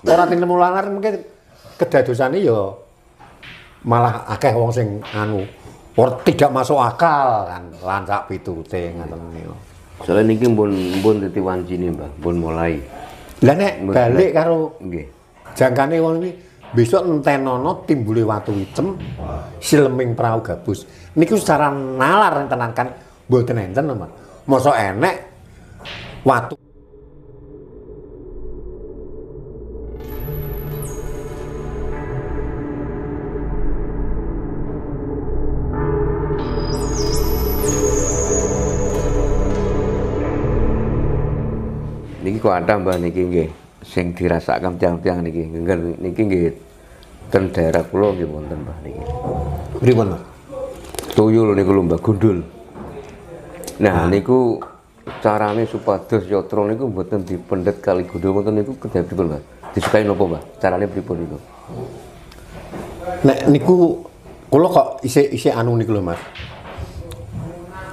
Orang ning nemu mungkin mungkin kedadosane iyo, ya malah akeh wong sing anu or tidak masuk akal kan itu sak pitute ngoten iyo. Soalnya niki bun bun titi nih mbak, bun mulai. Lah nek balik karo nggih. Jangkane wong ini. besok entenono timbuli watu hitam sileming perahu gabus. Niku secara nalar tenangkan buat enten, Mas. Mosok enek watu Niku ada mbah niki nggih sing dirasakan tiang-tiang niki nggih niki nggih ten daerah kula nggih wonten mbah niki. Pripun, Mas? Tuyul niku lho mbah gundul. Nah, ah. niku carane supados yatra niku mboten dipendet kali gundul mboten niku kedhe pripun, Mas? Disukai napa, Mbah? Carane pripun niku? Nek niku kula kok isih isih anu niku lho, Mas.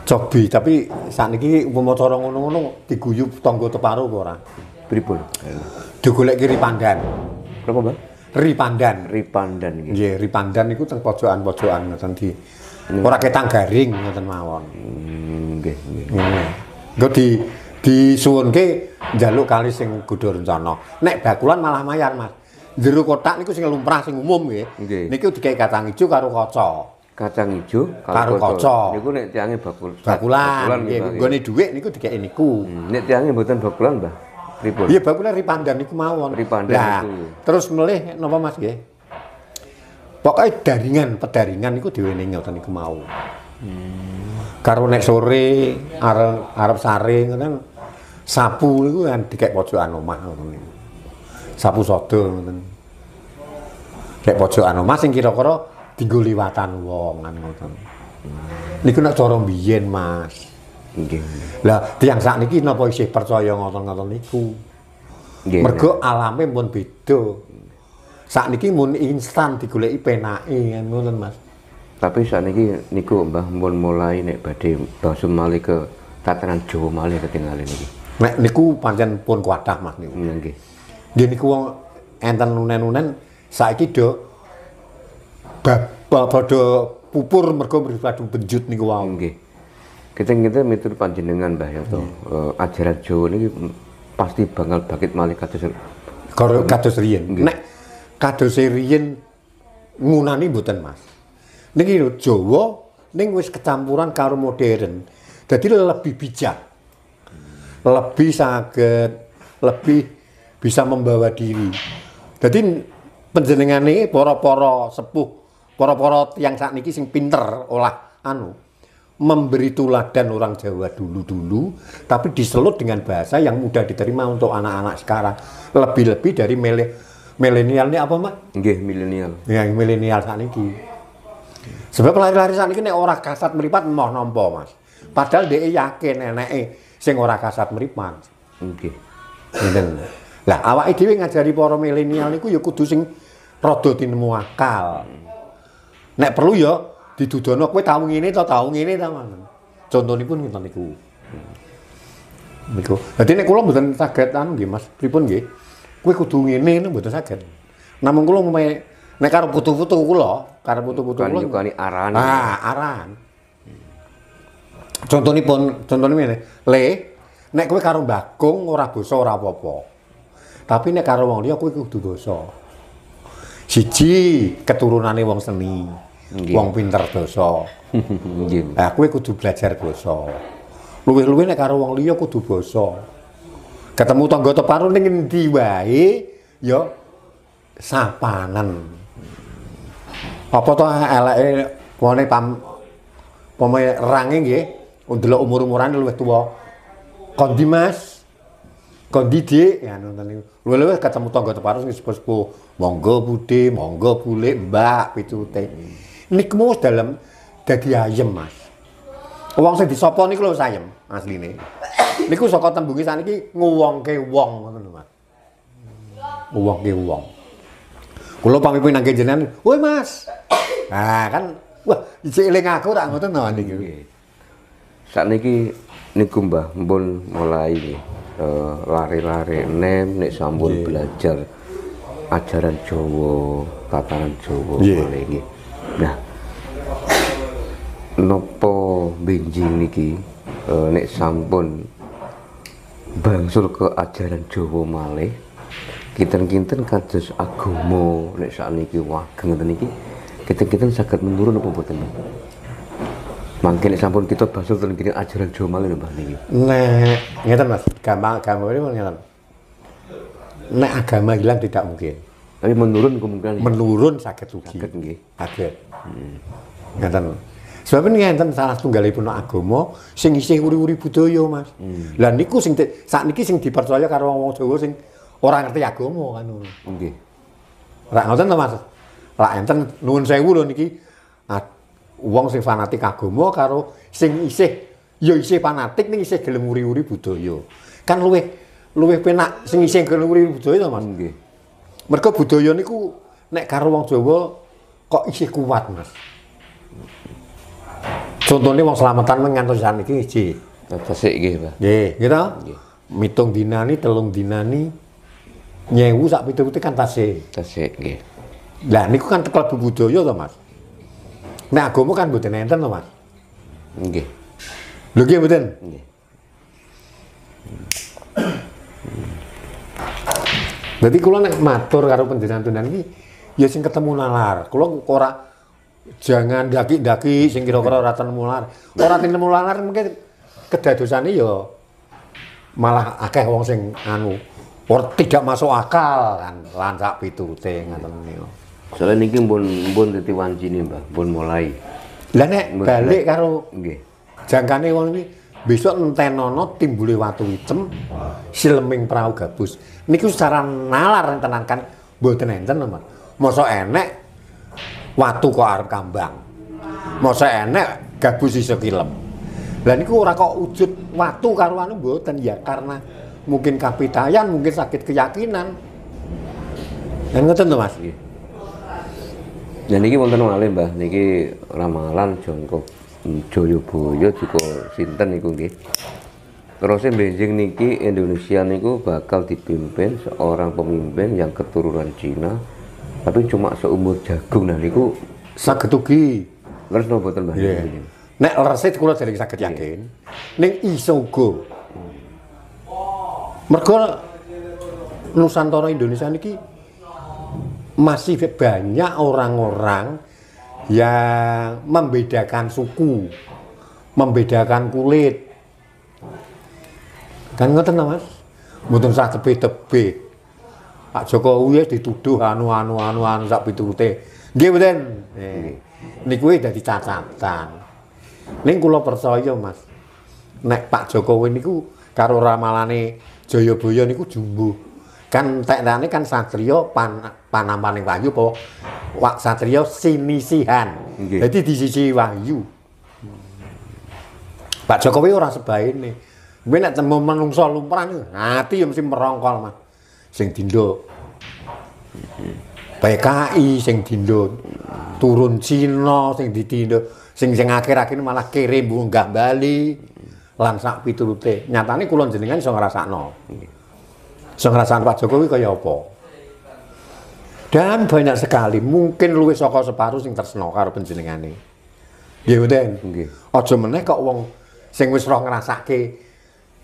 Cobi, tapi saat ini umpama cara ngono-ngono diguyub tangga teparo apa ora? Pripun? Digolek kiri pandan. Berapa, bang? Ripandan. Ripandan nggih. Nggih, Ripandan niku teng pojokan-pojokan ngoten di hmm. ora ketang garing ngoten mawon. Hmm, nggih, nggih. Engko di disuwunke njaluk kali sing gudur Rencana. Nek bakulan malah mayar, Mas. Jero kotak niku sing lumrah sing umum nggih. Niki dikai kacang ijo karo kocok kacang hijau karo kaca. Niku nek tiange bakul. Bakulan. Nggih, nggone iya. dhuwit niku dikeki niku. Hmm. Nek tiange mboten bakulan, Mbah. Pripun? Iya, bakulan ripandan niku mawon. Ripandan nah, niku. Terus melih napa Mas nggih? Pokoke daringan, pedaringan niku diwenehi ngoten niku mau. Hmm. Karo nek sore arep arep sare ngoten sapu niku kan dikek pojokan omah ngoten niku. Sapu sodo ngoten. Dikek pojokan omah sing kira-kira tinggal liwatan wong kan ngoten. Niku nek cara biyen, Mas. Nggih. Lah tiyang niki napa isih percaya ngoten-ngoten niku? Nggih. Mergo alame pun beda. niki mun instan digoleki penake kan ngoten, Mas. Tapi niki niku Mbah pun mulai nek badhe langsung malih ke tataran Jawa malih ketinggalan niki. Nek niku pancen pun kuatah Mas niku. Nggih. Nggih niku wong enten nunen-nunen saiki do padha pupur mergo mripadu benjut niku wau. Nggih. Kita-kita mitur panjenengan Mbah Yoto, ya uh, eh, ajaran Jawa niki pasti bakal bakit malih kados karo kados riyen. Nek kados e riyen ngunani mboten Mas. nih lho Jawa ning wis kecampuran karo modern. Jadi lebih bijak. Lebih sangat lebih bisa membawa diri. Jadi ini poro-poro sepuh poro-poro yang saat ini sing pinter olah anu memberi tuladan orang Jawa dulu-dulu tapi diselut dengan bahasa yang mudah diterima untuk anak-anak sekarang lebih-lebih dari mele milenial ini apa mak? Nggih milenial. Ya milenial saat ini. Sebab lari-lari saat ini orang kasat meripat mau nompo mas. Padahal dia yakin nenek sing orang kasat meripat. Nggih. Okay. Lah awak itu ngajari para milenial ku yuk ya kudu sing tinemu akal. Nek perlu ya didudono kowe tau ngene tahu tau ngene ta man. Contonipun ngoten niku. Hmm. Niku. Dadi nek kula mboten saged anu nggih Mas, pripun nggih? Kowe kudu ngene mboten saged. Namun kula umpame nek karo putu-putu kula, karo putu-putu kula. Kan aran. Ah, aran. Contonipun, contonipun Le, nek kowe karo Mbah ora basa ora apa-apa. Tapi nek karo wong liya kowe kudu basa. Siji keturunane wong seni. Wong pinter dosa. Nggih. Lah kowe kudu belajar basa. Luwih-luwih nek karo wong liya kudu basa. Ketemu tangga teparu ning endi wae ya sapanan. Apa to ah, eleke wone pam pome range nggih, ndelok umur-umuran luwih tuwa. Kondi Mas. Kondi Dik, ya nonton niku. Luwih-luwih ketemu tangga teparu sing sepuh-sepuh. Monggo Bude, monggo Bulik, Mbak, pitute. Hmm nikmu dalam dadi ayem Mas. uang sing sopo niku lho sayem nih Niku saka tembunge saniki nguwongke ke uang, lho Mas. uang, wong. Kula pamimpin nang jenengan, "Woi Mas." ah kan wah jeeling aku tak ngoten to niku. Sakniki niku Mbah mbon mulai eh, lari-lari nem nek belajar ajaran Jawa, tataran Jawa yeah. Nah, nopo benjing niki uh, nek sampun bangsul ke ajaran Jawa malih kinten-kinten kados agama nek niki wageng ngeten niki kinten-kinten saged menurun apa mungkin Mangkin sampun kita bangsul ten kiri ajaran Jawa malih lho Mbah niki. Nek ngeten Mas, gampang kamu ini ngeten. Nek agama hilang tidak mungkin. Tapi menurun kemungkinan. Iya. Menurun sakit rugi. Sakit nggih. Sakit. Hmm. Ngeten. Sebab ini enten salah tunggalipun agama sing isih uri-uri budaya, Mas. Hmm. Lah niku sing sakniki sing dipercaya karo wong Jawa sing ora ngerti agama kan ngono. Nggih. Rak ngoten to, Mas. Rak enten nuwun sewu lho niki. Nah, wong sing fanatik agama karo sing isih ya isih fanatik ning isih gelem uri-uri budaya. Kan luwih luwih penak sing isih gelem uri budaya to, Mas. Nggih mereka budaya niku nek karo wong Jawa kok isih kuat, Mas. Contohnya wong selamatan ngantos jan iki siji. Tesik nggih, Pak. Nggih, gitu. Nggih. Mitung dinani, telung dinani, nyewu sak pitu-pitu kan tasik. Tasik nggih. Lah niku kan kelebu budaya to, Mas. Nek agama kan mboten enten to, Mas. Nggih. Lho nggih mboten? Nggih. Jadi kalau nak matur karo penjelasan tenan ini, ya sing ketemu nalar. Kalau ora jangan daki-daki sing kira-kira ora tenemu nalar. tidak tenemu nalar mungkin kedadosane ya malah akeh wong sing anu or tidak masuk akal kan lansak pitute ngoten Soalnya Soale niki bun titi dadi nih mbak, bun mulai. Lah nek balik karo jangan Jangkane wong ini besok entenono timbule watu wicem sileming perahu gabus niku secara nalar yang tenangkan buat enten nomor masa enek watu kok arep kambang masa enek gabus iso kilem Dan niku ora kok wujud watu karo anu mboten ya karena mungkin kapitayan mungkin sakit keyakinan dan ngoten to Mas Dan niki wonten wali Mbah niki ramalan jongkok Joyoboyo juga sinten niku nggih. Terusnya Beijing niki Indonesia niku bakal dipimpin seorang pemimpin yang keturunan Cina tapi cuma seumur jagung nah niku saged ugi terus nopo boten Mbah. Yeah. Nek resit kula dereng saged iya. yakin ning iso go. Mergo Nusantara Indonesia niki masih banyak orang-orang yang membedakan suku, membedakan kulit. Kan tenang Mas? mutun sak tebe-tebe. Pak Jokowi ya dituduh anu anu anu anu sak pitulute. Nggih mboten? Eh. Niku dadi catatan. Ini kula percaya Mas. Nek Pak Jokowi niku karo ramalane Jayabaya niku jumbo. Kan teknane kan satrio pan, panampaning wayu apa Wak Satrio sinisihan. Okay. Jadi di sisi wahyu. Pak Jokowi orang sebaik nih. Gue nek temu menungso lumrah nih, hati yang mesti merongkol mah. Sing dindo. PKI sing dindo. Turun Cina sing ditindo. Sing sing akhir-akhir malah kirim bunggah Bali. Lan sak piturute. Nyatanya kulon jenengan iso ngrasakno. Iso ngrasakno Pak Jokowi kayak apa? dan banyak sekali mungkin luwih soko separuh sing tersenok karo panjenengane nggih mboten nggih aja meneh kok wong sing wis roh ngrasake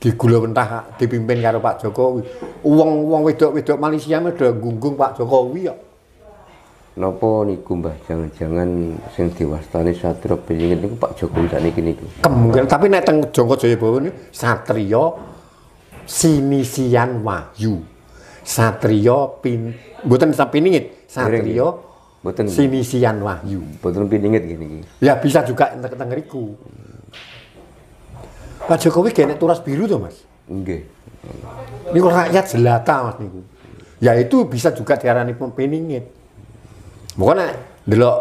digulawentah dipimpin karo Pak Jokowi wong-wong wedok-wedok Malaysia medhe gunggung Pak Jokowi ya. Nopo niku Mbah jangan-jangan sing diwastani satria penyingit niku Pak Jokowi sakniki niku. Kemungkinan tapi nek teng Jongko Jayabawa niku satriya sinisian wahyu. Satrio pin boten sapiningit Satrio boten Sinisian Wahyu boten piningit gini ya bisa juga enten ngriku Pak Jokowi kene turas biru tuh Mas Enggak. Ini kok rakyat jelata Mas niku ya itu bisa juga diarani piningit pokoknya delok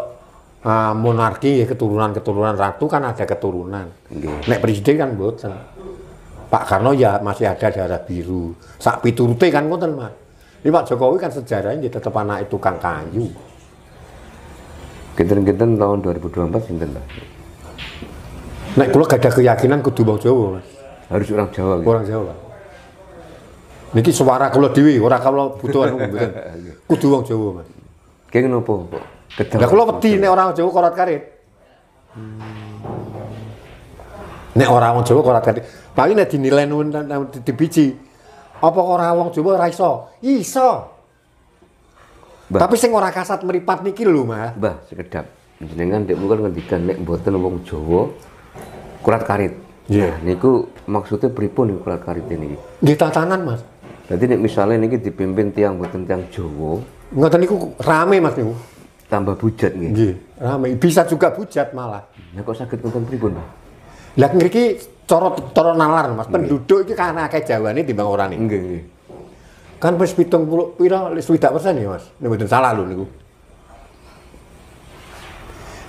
uh, ah, monarki ya, keturunan-keturunan ratu kan ada keturunan. Okay. Nek presiden kan boten. Pak Karno ya masih ada darah biru. Sak piturute kan ngoten, Mas. Ini Pak Jokowi kan sejarahnya dia tetap anak itu tukang kayu. Kinten-kinten tahun 2024 kinten lah. Nek kula gak ada keyakinan kudu wong Jawa, Mas. Harus orang Jawa. Gitu. Orang Jawa. Niki suara kula dhewe, ora kula butuh anu mboten. Kudu wong Jawa, Mas. Kenging ngono Pak? Lah kula wedi nek orang Jawa korot karet. Nek orang wong Jawa ora ganti. Paling nek dinilai dibiji. Apa ora wong Jawa ora iso? Iso. Bah. Tapi sing ora kasat meripat niki lho, Mas. Mbah, sekedap. Jenengan nek mungkon ngendikan nek mboten wong Jawa kurat karit. Iya. Yeah. Nah, niku maksudnya pripun kurat karit ini? Di tatanan, Mas. Jadi nek misalnya niki dipimpin tiang mboten tiang Jawa, ngoten niku rame, Mas niku. Tambah bujat nggih. Nggih, rame. Bisa juga bujat malah. Nah, kok sakit ngoten pripun, Mbah? Lah ngriki cara cara nalar Mas, penduduk iki kan akeh Jawane timbang orane. Nggih, nggih. Kan wis 70 pira 70% ya Mas. Nek mboten salah lho niku.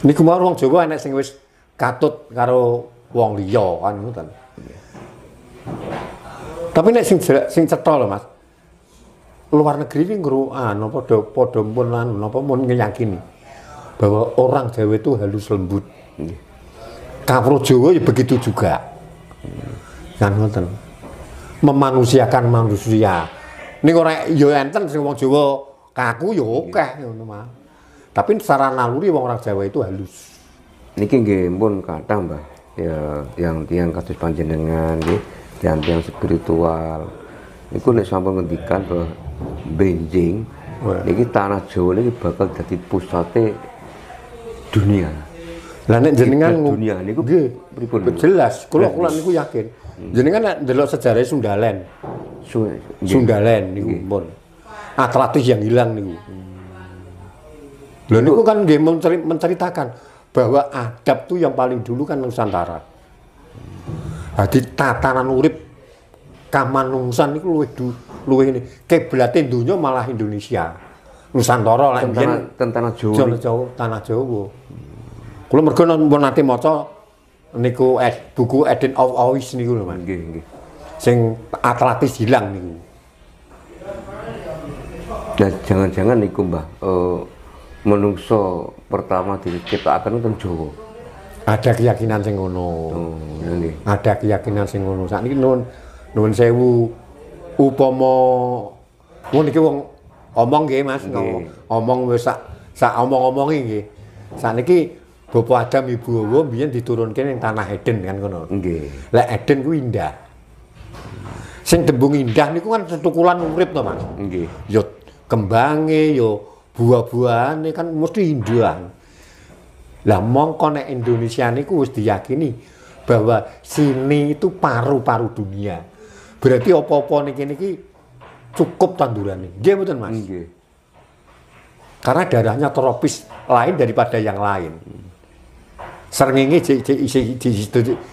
Niku mau wong Jawa enek sing wis katut karo wong liya kan ngoten. Tapi nek sing sing cetha lho Mas. Luar negeri ini nopo apa anu, padha pun lan apa mun ngeyakini bahwa orang Jawa itu halus lembut. Nggih. Kapro Jawa ya begitu juga. Kan ngoten. Memanusiakan manusia. Ini orang ya enten sih wong Jawa kaku ya oke, ya okay. Tapi secara naluri wong orang Jawa itu halus. Ini nggih pun kata Mbah. Ya yang tiang kasus panjenengan nggih, tiang-tiang spiritual. Ini nek sampai ngendikan bahwa Benjing ini tanah Jawa ini bakal jadi pusatnya dunia. Lah nek jenengan dunia niku pripun? Jelas, kula kula niku yakin. Hmm. Jenengan nek ndelok sejarah Sundalen. Sundalen niku pun. Atlantis ah, yang hilang niku. Hmm. Lho niku kan nggih menceritakan bahwa adab tuh yang paling dulu kan Nusantara. Jadi hmm. tatanan urip kamanungsan niku luwih luwih ini kiblate dunya malah Indonesia. Nusantara lah tentara Jawa. Jawa tanah Jawa. Kula mergo pun nate maca niku ed, buku Eden of Awis niku lho, Mas. Nggih, nggih. Sing Atlantis hilang niku. Dan ya, jangan-jangan niku Mbah uh, menungso pertama diciptakan teng kan Jawa. Ada keyakinan sing ngono. Oh, iya, Ada keyakinan sing ngono. Sakniki nuwun nuwun sewu upama ngono iki wong omong nggih Mas, ngomong wis sak omong-omongi nggih. Sakniki Bapak Adam Ibu Hawa biyen diturunkan yang tanah Eden kan kono. Nggih. Eden ku indah. Sing tembung indah niku kan tetukulan urip to, Mas. Nggih. kembangnya kembange yo ya buah ini kan mesti indah. Lah mongko nek Indonesia niku wis diyakini bahwa sini itu paru-paru dunia. Berarti opo apa niki niki cukup tanduran nih, Nggih mboten, Mas? Nggih. Karena darahnya tropis lain daripada yang lain. Srengenge jek jek iso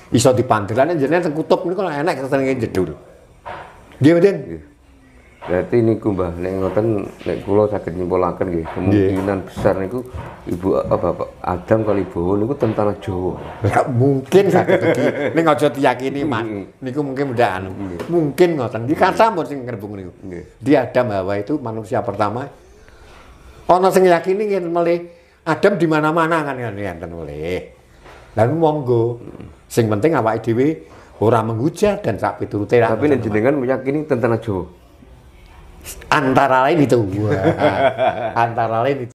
iso dipandelane jadinya teng ini kok enak srengenge jadul dia Mden. Berarti niku Mbah nek ngoten nek kula sakit nyimpulaken nggih, kemungkinan besar niku Ibu Bapak Adam kali Bowo niku tentara Jawa. nggak mungkin saged iki. Ning aja diyakini, Mas. Niku mungkin anu Mungkin ngoten. di kan sampun sing ngerbung niku. Di Adam bahwa itu manusia pertama. Ana sing yakini ingin melih Adam di mana-mana kan ngene ngene melih lalu monggo sing penting awake dhewe ora menghujat dan sak piturute tapi nek jenengan meyakini tentang Jawa antara lain itu antara lain itu